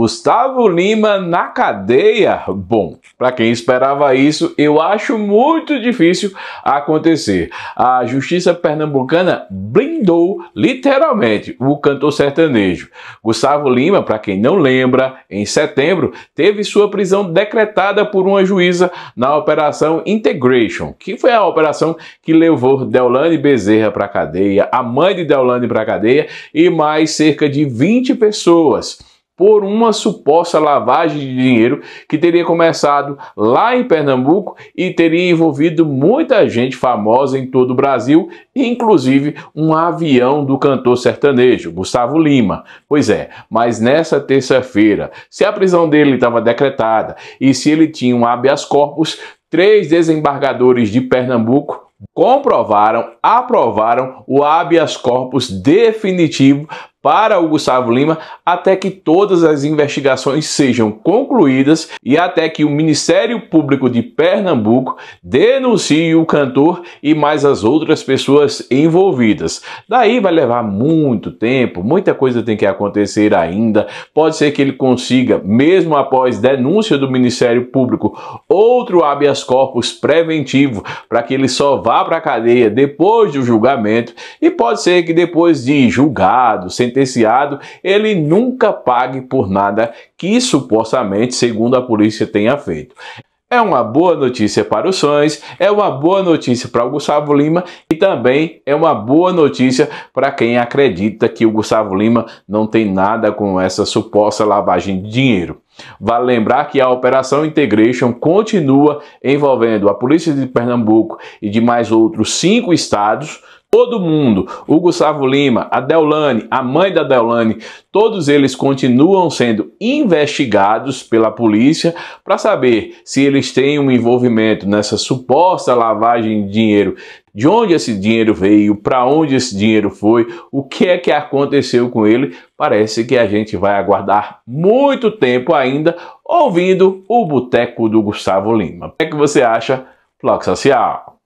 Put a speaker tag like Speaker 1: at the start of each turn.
Speaker 1: Gustavo Lima na cadeia? Bom, para quem esperava isso, eu acho muito difícil acontecer. A justiça pernambucana blindou literalmente o cantor sertanejo. Gustavo Lima, para quem não lembra, em setembro teve sua prisão decretada por uma juíza na operação Integration, que foi a operação que levou Deolane Bezerra para a cadeia, a mãe de Deolane para a cadeia e mais cerca de 20 pessoas por uma suposta lavagem de dinheiro que teria começado lá em Pernambuco e teria envolvido muita gente famosa em todo o Brasil, inclusive um avião do cantor sertanejo, Gustavo Lima. Pois é, mas nessa terça-feira, se a prisão dele estava decretada e se ele tinha um habeas corpus, três desembargadores de Pernambuco comprovaram, aprovaram o habeas corpus definitivo para o Gustavo Lima até que todas as investigações sejam concluídas e até que o Ministério Público de Pernambuco denuncie o cantor e mais as outras pessoas envolvidas. Daí vai levar muito tempo, muita coisa tem que acontecer ainda. Pode ser que ele consiga, mesmo após denúncia do Ministério Público, outro habeas corpus preventivo para que ele só vá para a cadeia depois do julgamento e pode ser que depois de julgado, sendo sentenciado, ele nunca pague por nada que supostamente, segundo a polícia, tenha feito. É uma boa notícia para o Sães, é uma boa notícia para o Gustavo Lima e também é uma boa notícia para quem acredita que o Gustavo Lima não tem nada com essa suposta lavagem de dinheiro. Vale lembrar que a Operação Integration continua envolvendo a Polícia de Pernambuco e de mais outros cinco estados Todo mundo, o Gustavo Lima, a Deolane, a mãe da Deolane, todos eles continuam sendo investigados pela polícia para saber se eles têm um envolvimento nessa suposta lavagem de dinheiro de onde esse dinheiro veio, para onde esse dinheiro foi, o que é que aconteceu com ele. Parece que a gente vai aguardar muito tempo ainda ouvindo o Boteco do Gustavo Lima. O que, é que você acha, Bloco Social?